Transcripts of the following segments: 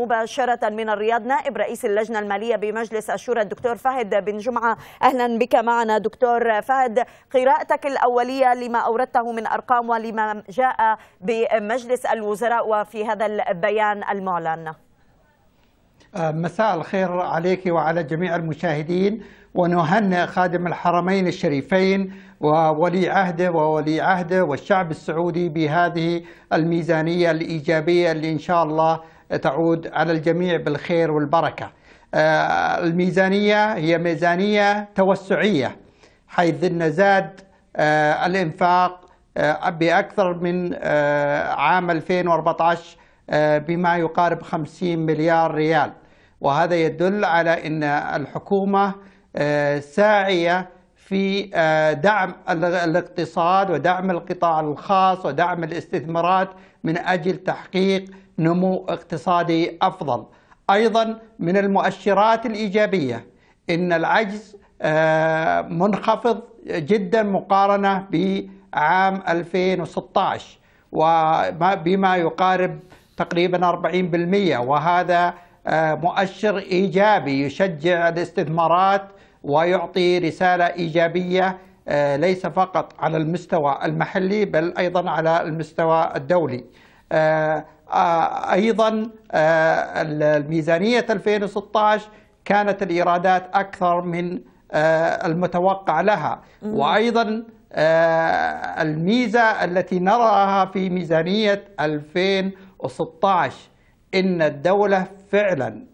مباشرة من الرياض نائب رئيس اللجنة المالية بمجلس الشورى الدكتور فهد بن جمعة أهلا بك معنا دكتور فهد قراءتك الأولية لما أوردته من أرقام ولما جاء بمجلس الوزراء وفي هذا البيان المعلن آه، مساء الخير عليك وعلى جميع المشاهدين ونهنئ خادم الحرمين الشريفين وولي عهده وولي عهده والشعب السعودي بهذه الميزانية الإيجابية اللي إن شاء الله تعود على الجميع بالخير والبركة آه، الميزانية هي ميزانية توسعية حيث أن زاد آه، الإنفاق آه، بأكثر من عام 2014 بما يقارب 50 مليار ريال وهذا يدل على أن الحكومة ساعية في دعم الاقتصاد ودعم القطاع الخاص ودعم الاستثمارات من أجل تحقيق نمو اقتصادي أفضل أيضا من المؤشرات الإيجابية أن العجز آه، منخفض جدا مقارنة بعام 2016 وبما يقارب تقريبا 40% وهذا آه، مؤشر إيجابي يشجع الاستثمارات ويعطي رسالة إيجابية آه، ليس فقط على المستوى المحلي بل أيضا على المستوى الدولي آه، آه، أيضا الميزانية 2016 كانت الإيرادات أكثر من المتوقع لها وأيضا الميزة التي نراها في ميزانية 2016 إن الدولة فعلا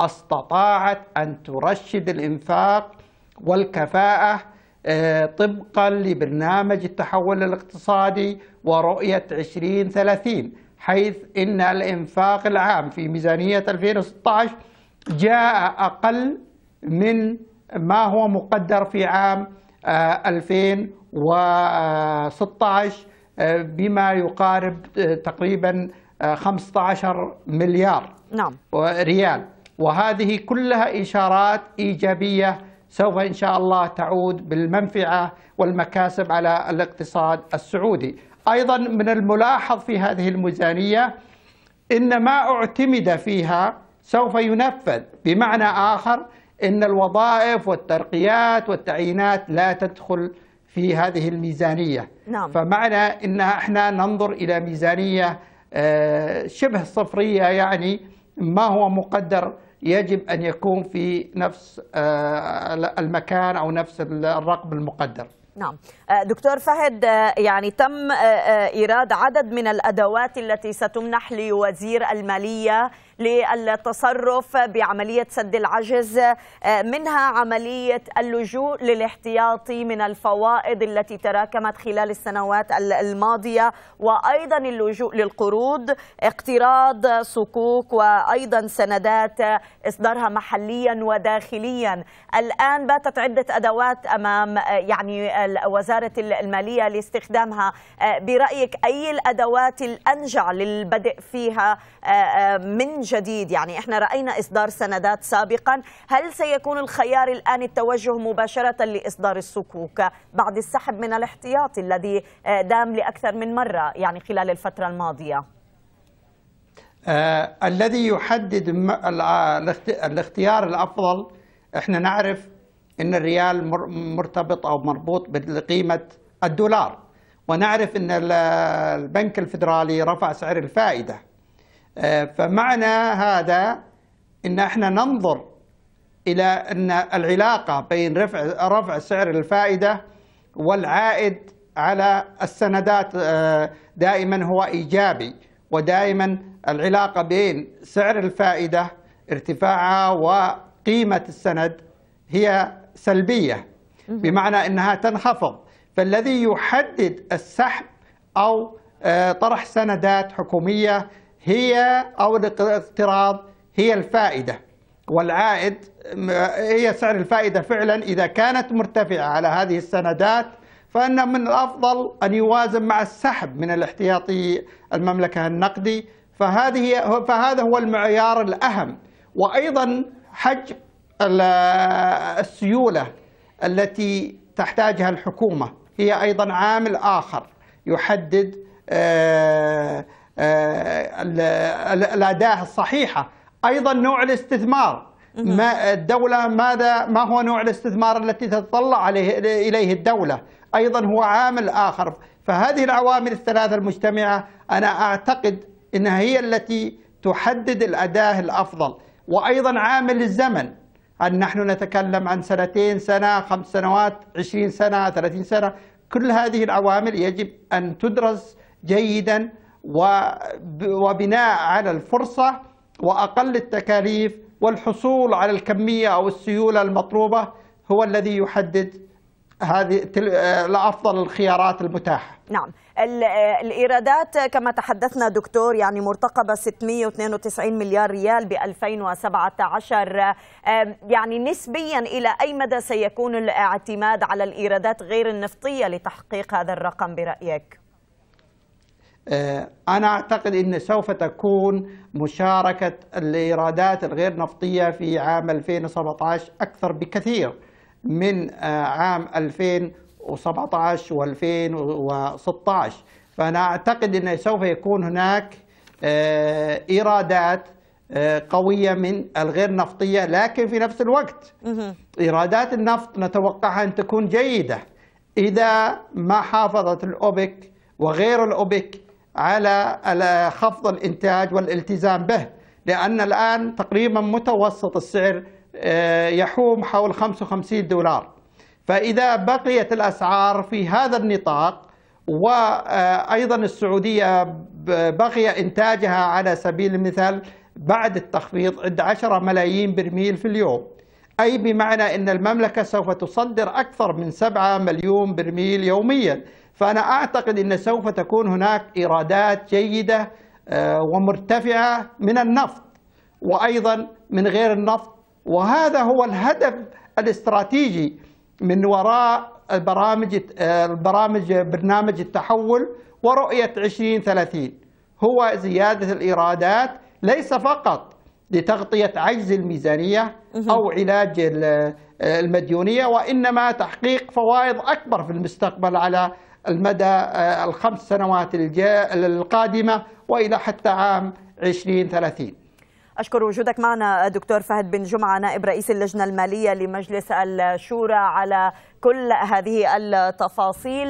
استطاعت أن ترشد الإنفاق والكفاءة آه، طبقا لبرنامج التحول الاقتصادي ورؤية 2030 حيث إن الإنفاق العام في ميزانية 2016 جاء أقل من ما هو مقدر في عام 2016 آه، آه، بما يقارب تقريبا 15 مليار نعم. ريال وهذه كلها إشارات إيجابية سوف إن شاء الله تعود بالمنفعة والمكاسب على الاقتصاد السعودي أيضا من الملاحظ في هذه الميزانية إن ما اعتمد فيها سوف ينفذ بمعنى آخر إن الوظائف والترقيات والتعيينات لا تدخل في هذه الميزانية نعم. فمعنى إن احنا ننظر إلى ميزانية آه، شبه صفرية يعني ما هو مقدر يجب أن يكون في نفس آه، المكان أو نفس الرقم المقدر نعم آه، دكتور فهد آه، يعني تم إيراد عدد من الأدوات التي ستمنح لوزير المالية للتصرف بعملية سد العجز آه، منها عملية اللجوء للاحتياطي من الفوائد التي تراكمت خلال السنوات الماضية وأيضا اللجوء للقروض اقتراض صكوك وأيضا سندات إصدارها محليا وداخليا الآن باتت عدة أدوات أمام آه، يعني وزارة المالية لاستخدامها آه، برأيك أي الأدوات الأنجع للبدء فيها من جديد يعني احنا راينا اصدار سندات سابقا هل سيكون الخيار الان التوجه مباشره لاصدار السكوك بعد السحب من الاحتياط الذي آه، دام لاكثر من مره يعني خلال الفتره الماضيه آه الذي يحدد آه، الاختيار الافضل احنا نعرف ان الريال مرتبط او مربوط بقيمه الدولار ونعرف ان البنك الفدرالي رفع سعر الفائده آه، فمعنى هذا ان احنا ننظر الى ان العلاقه بين رفع رفع سعر الفائده والعائد على السندات آه، دائما هو ايجابي ودائما العلاقه بين سعر الفائده ارتفاعها وقيمه السند هي سلبيه بمعنى انها تنخفض فالذي يحدد السحب او آه، طرح سندات حكوميه هي أو الاقتراض هي الفائدة والعائد هي سعر الفائدة فعلا إذا كانت مرتفعة على هذه السندات فإن من الأفضل أن يوازن مع السحب من الاحتياطي المملكة النقدي فهذه فهذا هو المعيار الأهم وأيضا حجم السيولة التي تحتاجها الحكومة هي أيضا عامل آخر يحدد آه آه، الأداة الصحيحة أيضا نوع الاستثمار ما الدولة ماذا ما هو نوع الاستثمار التي تتطلع عليه إليه الدولة أيضا هو عامل آخر فهذه العوامل الثلاثة المجتمعة أنا أعتقد أنها هي التي تحدد الأداة الأفضل وأيضا عامل الزمن أن نحن نتكلم عن سنتين سنة خمس سنوات عشرين سنة ثلاثين سنة كل هذه العوامل يجب أن تدرس جيدا وبناء على الفرصة وأقل التكاليف والحصول على الكمية أو السيولة المطلوبة هو الذي يحدد هذه آه، الافضل الخيارات المتاحة نعم آه، الإيرادات كما تحدثنا دكتور يعني مرتقبة 692 مليار ريال ب 2017 يعني نسبيا إلى أي مدى سيكون الاعتماد على الإيرادات غير النفطية لتحقيق هذا الرقم برأيك؟ آه، أنا أعتقد أن سوف تكون مشاركة الإيرادات الغير نفطية في عام 2017 أكثر بكثير من آه، عام 2017 و2016 فأنا أعتقد أنه سوف يكون هناك آه، إيرادات قوية من الغير نفطية لكن في نفس الوقت إيرادات النفط نتوقعها أن تكون جيدة إذا ما حافظت الأوبك وغير الأوبك على خفض الإنتاج والالتزام به لأن الآن تقريبا متوسط السعر آه، يحوم حول 55 دولار فإذا بقيت الأسعار في هذا النطاق وأيضا السعودية بقي إنتاجها على سبيل المثال بعد التخفيض عند 10 ملايين برميل في اليوم أي بمعنى أن المملكة سوف تصدر أكثر من 7 مليون برميل يوميا فأنا أعتقد أن سوف تكون هناك إيرادات جيدة آه، ومرتفعة من النفط وأيضا من غير النفط وهذا هو الهدف الاستراتيجي من وراء البرامج آه، البرامج برنامج التحول ورؤية 2030 هو زيادة الإيرادات ليس فقط لتغطية عجز الميزانية أو علاج آه، المديونية وإنما تحقيق فوائد أكبر في المستقبل على المدى آه، الخمس سنوات القادمة وإلى حتى عام 2030 أشكر وجودك معنا دكتور فهد بن جمعة نائب رئيس اللجنة المالية لمجلس الشورى على كل هذه التفاصيل